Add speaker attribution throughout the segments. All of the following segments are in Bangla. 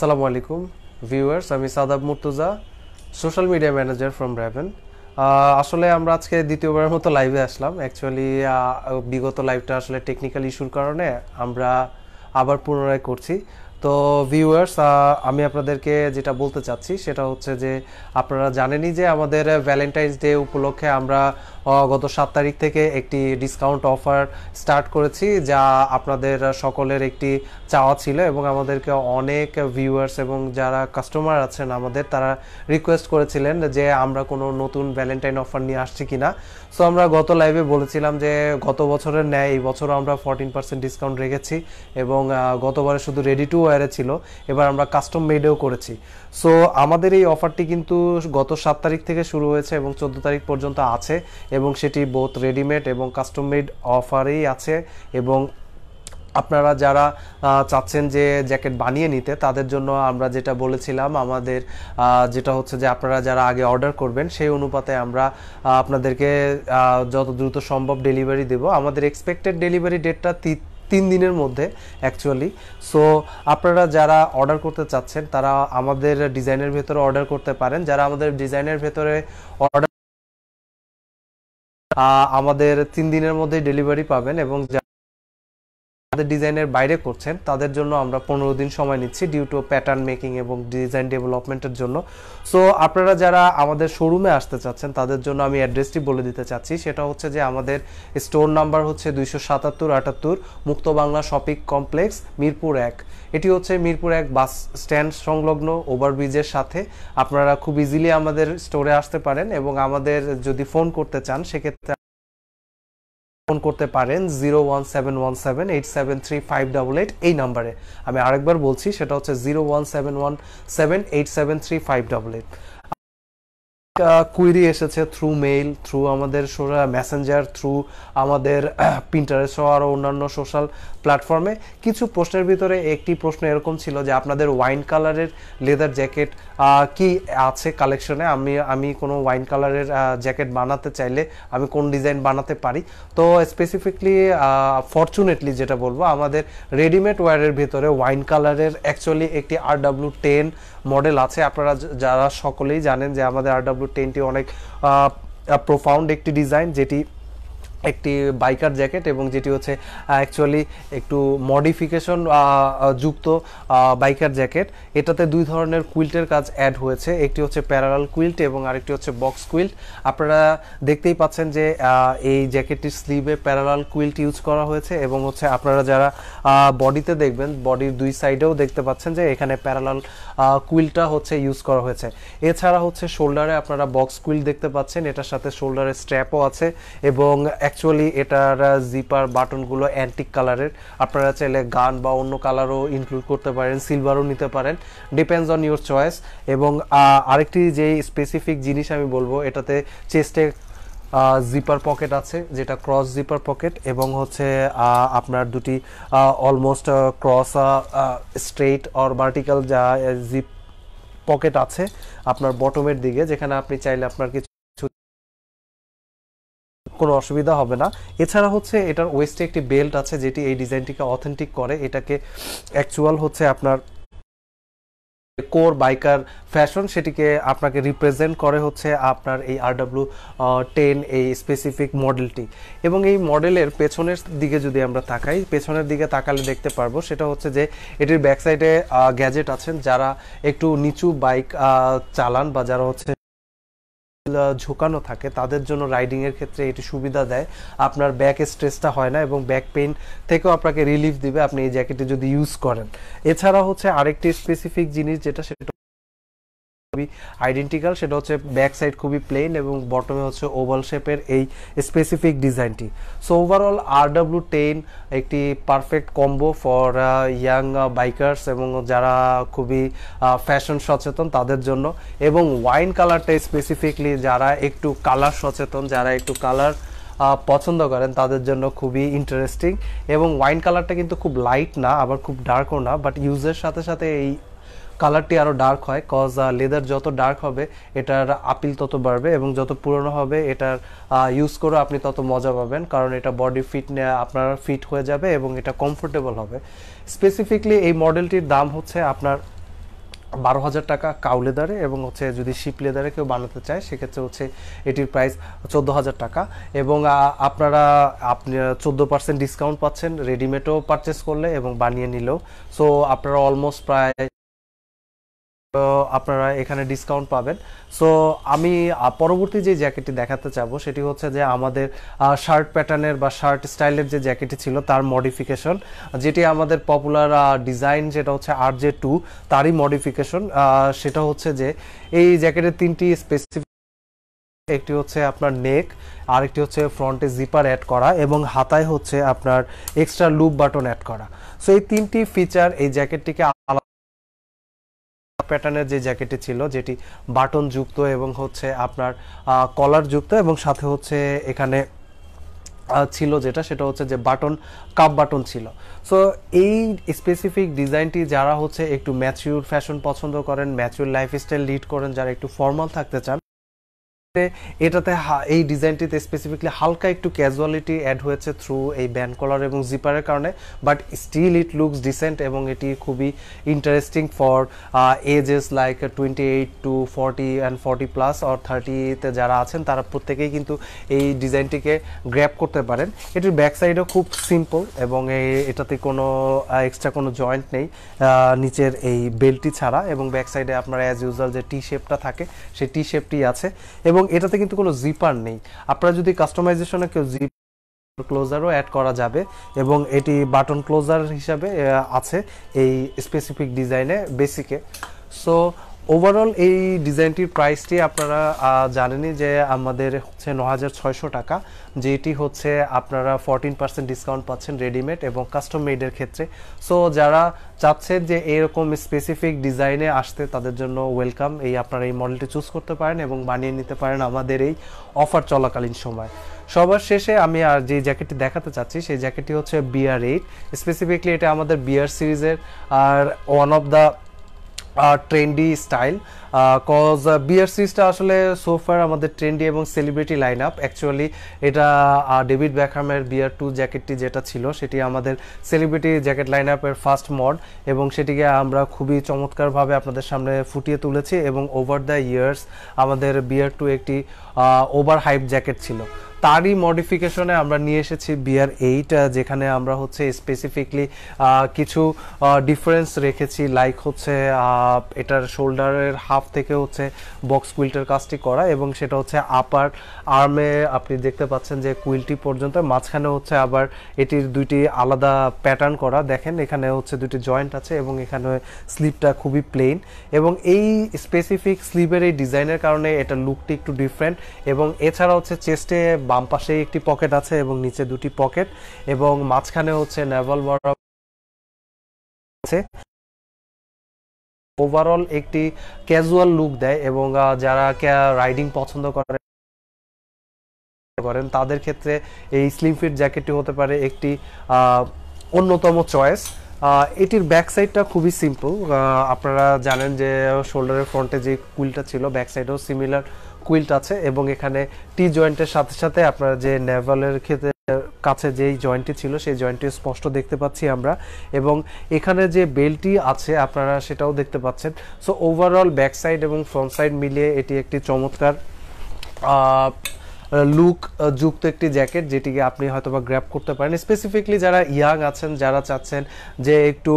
Speaker 1: সালামু আলাইকুম ভিউয়ার্স আমি Shadab Murtuza social media manager from Raven আসলে আমরা আজকে দ্বিতীয়বারের মতো লাইভে আসলাম অ্যাকচুয়ালি বিগত লাইভটা আসলে টেকনিক্যাল ইস্যুর কারণে আমরা আবার পুনরায় করছি তো ভিউয়ার্স আমি আপনাদেরকে যেটা বলতে চাচ্ছি সেটা হচ্ছে যে আপনারা জানেনই যে আমাদের ভ্যালেন্টাইন্স ডে উপলক্ষে আমরা গত সাত তারিখ থেকে একটি ডিসকাউন্ট অফার স্টার্ট করেছি যা আপনাদের সকলের একটি চাওয়া ছিল এবং আমাদেরকে অনেক ভিউয়ার্স এবং যারা কাস্টমার আছেন আমাদের তারা রিকোয়েস্ট করেছিলেন যে আমরা কোনো নতুন ভ্যালেন্টাইন অফার নিয়ে আসছি কি না সো আমরা গত লাইভে বলেছিলাম যে গত বছরের ন্যায় এই বছর আমরা ফরটিন পার্সেন্ট ডিসকাউন্ট রেখেছি এবং গতবারে শুধু রেডি টু ওয়ারে ছিল এবার আমরা কাস্টম মেডেও করেছি সো আমাদের এই অফারটি কিন্তু গত সাত তারিখ থেকে শুরু হয়েছে এবং চোদ্দ তারিখ পর্যন্ত আছে এবং সেটি বোথ রেডিমেড এবং কাস্টম মেড অফারেই আছে এবং আপনারা যারা চাচ্ছেন যে জ্যাকেট বানিয়ে নিতে তাদের জন্য আমরা যেটা বলেছিলাম আমাদের যেটা হচ্ছে যে আপনারা যারা আগে অর্ডার করবেন সেই অনুপাতে আমরা আপনাদেরকে যত দ্রুত সম্ভব ডেলিভারি দেব আমাদের এক্সপেক্টেড ডেলিভারি ডেটটা তিন দিনের মধ্যে অ্যাকচুয়ালি সো আপনারা যারা অর্ডার করতে চাচ্ছেন তারা আমাদের ডিজাইনের ভেতরে অর্ডার করতে পারেন যারা আমাদের ডিজাইনের ভেতরে অর্ডার আমাদের তিন দিনের মধ্যে ডেলিভারি পাবেন এবং যাদের ডিজাইনের বাইরে করছেন তাদের জন্য আমরা পনেরো দিন সময় নিচ্ছি ডিউ টু প্যাটার্ন মেকিং এবং ডিজাইন ডেভেলপমেন্টের জন্য সো আপনারা যারা আমাদের শোরুমে আসতে চাচ্ছেন তাদের জন্য আমি অ্যাড্রেসটি বলে দিতে চাচ্ছি সেটা হচ্ছে যে আমাদের স্টোর নাম্বার হচ্ছে দুইশো সাতাত্তর আটাত্তর মুক্ত বাংলা শপিং কমপ্লেক্স মিরপুর এক এটি হচ্ছে মিরপুর এক বাস স্ট্যান্ড সংলগ্ন ওভারব্রিজের সাথে আপনারা খুব ইজিলি আমাদের স্টোরে আসতে পারেন এবং আমাদের যদি ফোন করতে চান সেক্ষেত্রে ফোন করতে পারেন zero one seven one seven eight seven three five eight এই নাম্বারে আমি আরেকবার বলছি সেটা হচ্ছে zero one seven one seven eight seven five eight query এসেছে থ্রু মেইল থ্রু আমাদের মেসেঞ্জার থ্রু আমাদের প্রিন্টারেস্ট সহ আরও অন্যান্য সোশ্যাল প্ল্যাটফর্মে কিছু প্রশ্নের ভিতরে একটি প্রশ্ন এরকম ছিল যে আপনাদের ওয়াইন কালারের লেদার জ্যাকেট কি আছে কালেকশনে আমি আমি কোনো ওয়াইন কালারের জ্যাকেট বানাতে চাইলে আমি কোন ডিজাইন বানাতে পারি তো স্পেসিফিকলি ফর্চুনেটলি যেটা বলবো আমাদের রেডিমেড ওয়ারের ভিতরে ওয়াইন কালারের অ্যাকচুয়ালি একটি আর ডাব্লু টেন মডেল আছে আপনারা যারা সকলেই জানেন যে আমাদের আর ডাব্লিউ টেনটি অনেক প্রোফাউন্ড একটি ডিজাইন যেটি একটি বাইকার জ্যাকেট এবং যেটি হচ্ছে অ্যাকচুয়ালি একটু মডিফিকেশন যুক্ত বাইকার জ্যাকেট এটাতে দুই ধরনের কুইল্টের কাজ অ্যাড হয়েছে একটি হচ্ছে প্যারালাল কুইল্ট এবং আরেকটি হচ্ছে বক্স কুইল্ট আপনারা দেখতেই পাচ্ছেন যে এই জ্যাকেটটির স্লিভে প্যারালাল কুইল্ট ইউজ করা হয়েছে এবং হচ্ছে আপনারা যারা বডিতে দেখবেন বডির দুই সাইডেও দেখতে পাচ্ছেন যে এখানে প্যারালাল কুইলটা হচ্ছে ইউজ করা হয়েছে এছাড়া হচ্ছে শোল্ডারে আপনারা বক্স কুইল দেখতে পাচ্ছেন এটার সাথে শোল্ডারে স্ট্র্যাপও আছে এবং এক অ্যাকচুয়ালি এটার জিপার বাটনগুলো অ্যান্টিক কালারের আপনারা চাইলে গান বা অন্য কালারও ইনক্লুড করতে পারেন সিলভারও নিতে পারেন ডিপেন্ডস অন ইউর চয়েস এবং আরেকটি যে স্পেসিফিক জিনিস আমি বলবো এটাতে চেস্টে জিপার পকেট আছে যেটা ক্রস জিপার পকেট এবং হচ্ছে আপনার দুটি almost cross straight or vertical যা জিপ পকেট আছে আপনার বটমের দিকে যেখানে আপনি চাইলে আপনার কিছু কোনো অসুবিধা হবে না এছাড়া হচ্ছে এটার ওয়েস্টে একটি বেল্ট আছে যেটি এই ডিজাইনটিকে অথেন্টিক করে এটাকে অ্যাকচুয়াল হচ্ছে আপনার কোর বাইকার ফ্যাশন সেটিকে আপনাকে রিপ্রেজেন্ট করে হচ্ছে আপনার এই আরডাব্লিউ টেন এই স্পেসিফিক মডেলটি এবং এই মডেলের পেছনের দিকে যদি আমরা তাকাই পেছনের দিকে তাকালে দেখতে পারবো সেটা হচ্ছে যে এটির ব্যাকসাইডে গ্যাজেট আছেন যারা একটু নিচু বাইক চালান বা যারা হচ্ছে ঝোকানো থাকে তাদের জন্য রাইডিংয়ের ক্ষেত্রে এটি সুবিধা দেয় আপনার ব্যাক স্ট্রেসটা হয় না এবং ব্যাক পেইন থেকেও আপনাকে রিলিফ দিবে আপনি এই জ্যাকেটটি যদি ইউজ করেন এছাড়া হচ্ছে আরেকটি স্পেসিফিক জিনিস যেটা সেটা খুবই আইডেন্টিক্যাল সেটা হচ্ছে ব্যাক সাইড খুবই প্লেন এবং বটমে হচ্ছে ওভাল শেপের এই স্পেসিফিক ডিজাইনটি so overall R W ten একটি perfect combo for young bikers এবং যারা খুবই ফ্যাশন uh, সচেতন তাদের জন্য এবং ওয়াইন কালারটা স্পেসিফিকলি যারা একটু কালার সচেতন যারা একটু কালার uh, পছন্দ করেন তাদের জন্য খুবই ইন্টারেস্টিং এবং ওয়াইন কালারটা কিন্তু খুব লাইট না আবার খুব ডার্কও না বাট ইউজের সাথে সাথে এই কালারটি আরও ডার্ক হয় কজ লেদার যত ডার্ক হবে এটার আপিল তত বাড়বে এবং যত পুরনো হবে এটার ইউজ করে আপনি তত মজা পাবেন কারণ এটা বডি ফিট আপনার ফিট হয়ে যাবে এবং এটা কমফোর্টেবল হবে স্পেসিফিকলি এই মডেলটির দাম হচ্ছে আপনার বারো হাজার টাকা কাউ লেদারে এবং হচ্ছে যদি শিপ লেদারে কেউ বানাতে চায় সেক্ষেত্রে হচ্ছে এটির প্রাইস চোদ্দো হাজার টাকা এবং আপনারা আপনি চোদ্দো পার্সেন্ট ডিসকাউন্ট পাচ্ছেন রেডিমেডও পারচেস করলে এবং বানিয়ে নিলেও সো আপনারা অলমোস্ট প্রায় আপনারা এখানে ডিসকাউন্ট পাবেন সো আমি পরবর্তী যে জ্যাকেটটি দেখাতে চাব সেটি হচ্ছে যে আমাদের শার্ট প্যাটার্নের বা শার্ট স্টাইলের যে জ্যাকেটটি ছিল তার মডিফিকেশন যেটি আমাদের পপুলার ডিজাইন যেটা হচ্ছে আর জে টু তারই মডিফিকেশন সেটা হচ্ছে যে এই জ্যাকেটের তিনটি স্পেসিফিক একটি হচ্ছে আপনার নেক আরেকটি হচ্ছে ফ্রন্টে জিপার অ্যাড করা এবং হাতায় হচ্ছে আপনার এক্সট্রা লুপ বাটন অ্যাড করা সো এই তিনটি ফিচার এই জ্যাকেটটিকে আলাদা প্যাটার্নের যে জ্যাকেটটি ছিল যেটি বাটন যুক্ত এবং হচ্ছে আপনার কলার যুক্ত এবং সাথে হচ্ছে এখানে ছিল যেটা সেটা হচ্ছে যে বাটন কাপ বাটন ছিল সো এই স্পেসিফিক ডিজাইনটি যারা হচ্ছে একটু ম্যাচিউর ফ্যাশন পছন্দ করেন ম্যাচিউর লাইফস্টাইল লিড করেন যারা একটু ফর্মাল থাকতে চান এটাতে এই ডিজাইনটিতে স্পেসিফিকলি হালকা একটু ক্যাজুয়ালিটি অ্যাড হয়েছে থ্রু এই ব্যান্ড কলার এবং জিপারের কারণে but still it looks decent এবং এটি খুবই interesting for ages like twenty eight to forty and forty plus or থার্টিতে যারা আছেন তারা প্রত্যেকেই কিন্তু এই ডিজাইনটিকে গ্র্যাপ করতে পারেন এটির ব্যাক সাইডও খুব সিম্পল এবং এটাতে কোনো এক্সট্রা কোনো জয়েন্ট নেই নিচের এই বেল্টটি ছাড়া এবং ব্যাক সাইডে আপনার অ্যাজ ইউজুয়াল যে টি শেপটা থাকে সেই টি শেপটি আছে এবং এবং এটাতে কিন্তু কোনো জিপার নেই আপনারা যদি কাস্টমাইজেশনে কেউ জিপ ক্লোজারও অ্যাড করা যাবে এবং এটি বাটন ক্লোজার হিসাবে আছে এই স্পেসিফিক ডিজাইনে বেসিকে সো ওভারঅল এই ডিজাইনটির প্রাইসটি আপনারা জানেনই যে আমাদের হচ্ছে ন টাকা যেটি হচ্ছে আপনারা ফরটিন পার্সেন্ট ডিসকাউন্ট পাচ্ছেন রেডিমেড এবং কাস্টম মেডের ক্ষেত্রে সো যারা চাচ্ছেন যে এরকম স্পেসিফিক ডিজাইনে আসতে তাদের জন্য ওয়েলকাম এই আপনারা এই মডেলটি চুজ করতে পারেন এবং বানিয়ে নিতে পারেন আমাদের এই অফার চলাকালীন সময় সবার শেষে আমি আর যে জ্যাকেটটি দেখাতে চাচ্ছি সেই জ্যাকেটটি হচ্ছে বিআর এইট স্পেসিফিকলি এটা আমাদের বিআর সিরিজের R one of the uh, trendy style cause Bear সিজটা আসলে সোফার আমাদের ট্রেন্ডি এবং সেলিব্রিটি লাইন আপ অ্যাকচুয়ালি এটা ডেভিড ব্যাকহামের বিয়ার টু জ্যাকেটটি যেটা ছিল সেটি আমাদের সেলিব্রিটি জ্যাকেট লাইন আপের ফার্স্ট মড এবং সেটিকে আমরা খুবই চমৎকারভাবে আপনাদের সামনে ফুটিয়ে তুলেছি এবং ওভার দ্য ইয়ার্স আমাদের বিয়ার টু একটি ওভার হাইপ জ্যাকেট ছিল তারই মডিফিকেশনে আমরা নিয়ে এসেছি বিয়ার এইট যেখানে আমরা হচ্ছে স্পেসিফিকলি কিছু ডিফারেন্স রেখেছি লাইক হচ্ছে এটার শোল্ডারের হাফ হাফ থেকে হচ্ছে বক্স কুইল্টের কাজটি করা এবং সেটা হচ্ছে আপার আর্মে আপনি দেখতে পাচ্ছেন যে কুইলটি পর্যন্ত মাঝখানে হচ্ছে আবার এটির দুইটি আলাদা প্যাটার্ন করা দেখেন এখানে হচ্ছে দুটি জয়েন্ট আছে এবং এখানে স্লিপটা খুবই প্লেন এবং এই স্পেসিফিক স্লিপের এই ডিজাইনের কারণে এটা লুকটি একটু ডিফারেন্ট এবং এছাড়া হচ্ছে চেস্টে বাম পাশে একটি পকেট আছে এবং নিচে দুটি পকেট এবং মাঝখানে হচ্ছে নেভাল বরাবর আছে ওভারঅল একটি ক্যাজুয়াল লুক দেয় এবং যারা রাইডিং পছন্দ করে করেন তাদের ক্ষেত্রে এই স্লিম ফিট জ্যাকেটটি হতে পারে একটি অন্যতম চয়েস এটির ব্যাক সাইডটা খুবই সিম্পল আপনারা জানেন যে শোল্ডারের ফ্রন্টে যে কুইলটা ছিল ব্যাক সাইডেও সিমিলার কুইল্ট আছে এবং এখানে টি জয়েন্টের সাথে সাথে আপনারা যে নেভালের ক্ষেত্রে কাছে যেই জয়েন্টটি ছিল সেই জয়েন্টটি স্পষ্ট দেখতে পাচ্ছি আমরা এবং এখানে যে বেলটি আছে আপনারা সেটাও দেখতে পাচ্ছেন সো ওভারঅল ব্যাক সাইড এবং ফ্রন্ট সাইড মিলিয়ে এটি একটি চমৎকার লুক যুক্ত একটি জ্যাকেট যেটিকে আপনি হয়তো বা গ্র্যাপ করতে পারেন স্পেসিফিকলি যারা ইয়াং আছেন যারা চাচ্ছেন যে একটু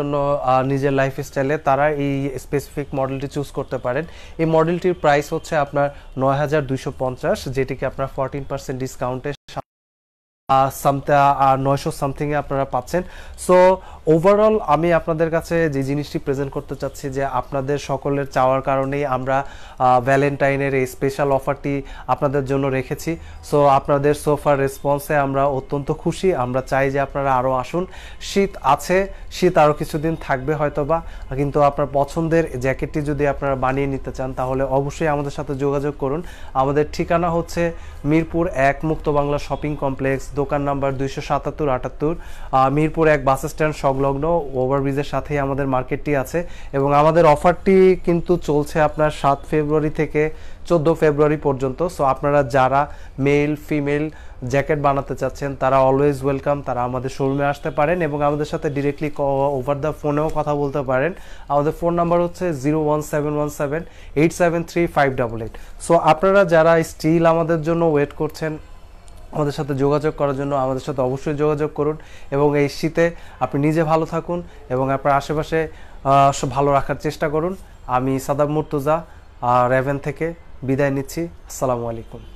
Speaker 1: জন্য নিজের লাইফস্টাইলে তারা এই স্পেসিফিক মডেলটি চুজ করতে পারেন এই মডেলটির প্রাইস হচ্ছে আপনার নয় হাজার দুইশো পঞ্চাশ যেটিকে আপনার ফরটিন পার্সেন্ট ডিসকাউন্টে নয়শো সামথিংয়ে আপনারা পাচ্ছেন সো ওভারঅল আমি আপনাদের কাছে যে জিনিসটি প্রেজেন্ট করতে চাচ্ছি যে আপনাদের সকলের চাওয়ার কারণেই আমরা ভ্যালেন্টাইনের এই স্পেশাল অফারটি আপনাদের জন্য রেখেছি সো আপনাদের সোফার রেসপন্সে আমরা অত্যন্ত খুশি আমরা চাই যে আপনারা আরও আসুন শীত আছে শীত আরও কিছুদিন থাকবে হয়তোবা কিন্তু আপনার পছন্দের জ্যাকেটটি যদি আপনারা বানিয়ে নিতে চান তাহলে অবশ্যই আমাদের সাথে যোগাযোগ করুন আমাদের ঠিকানা হচ্ছে মিরপুর এক মুক্ত বাংলা শপিং কমপ্লেক্স দোকান নাম্বার দুইশো সাতাত্তর আটাত্তর মিরপুর এক বাস স্ট্যান্ড সংলগ্ন ওভারব্রিজের সাথেই আমাদের মার্কেটটি আছে এবং আমাদের অফারটি কিন্তু চলছে আপনার সাত ফেব্রুয়ারি থেকে চোদ্দ ফেব্রুয়ারি পর্যন্ত সো আপনারা যারা মেল ফিমেল জ্যাকেট বানাতে চাচ্ছেন তারা অলওয়েজ ওয়েলকাম তারা আমাদের শোরুমে আসতে পারেন এবং আমাদের সাথে ডিরেক্টলি ওভার দ্য ফোনেও কথা বলতে পারেন আমাদের ফোন নাম্বার হচ্ছে zero one seven one seven eight seven three five double eight so আপনারা যারা স্টিল আমাদের জন্য ওয়েট করছেন আমাদের সাথে যোগাযোগ করার জন্য আমাদের সাথে অবশ্যই যোগাযোগ করুন এবং এই শীতে আপনি নিজে ভালো থাকুন এবং আপনার আশেপাশে ভালো রাখার চেষ্টা করুন আমি সাদাব মুর্তুজা রেভেন থেকে বিদায় নিচ্ছি আসসালামু আলাইকুম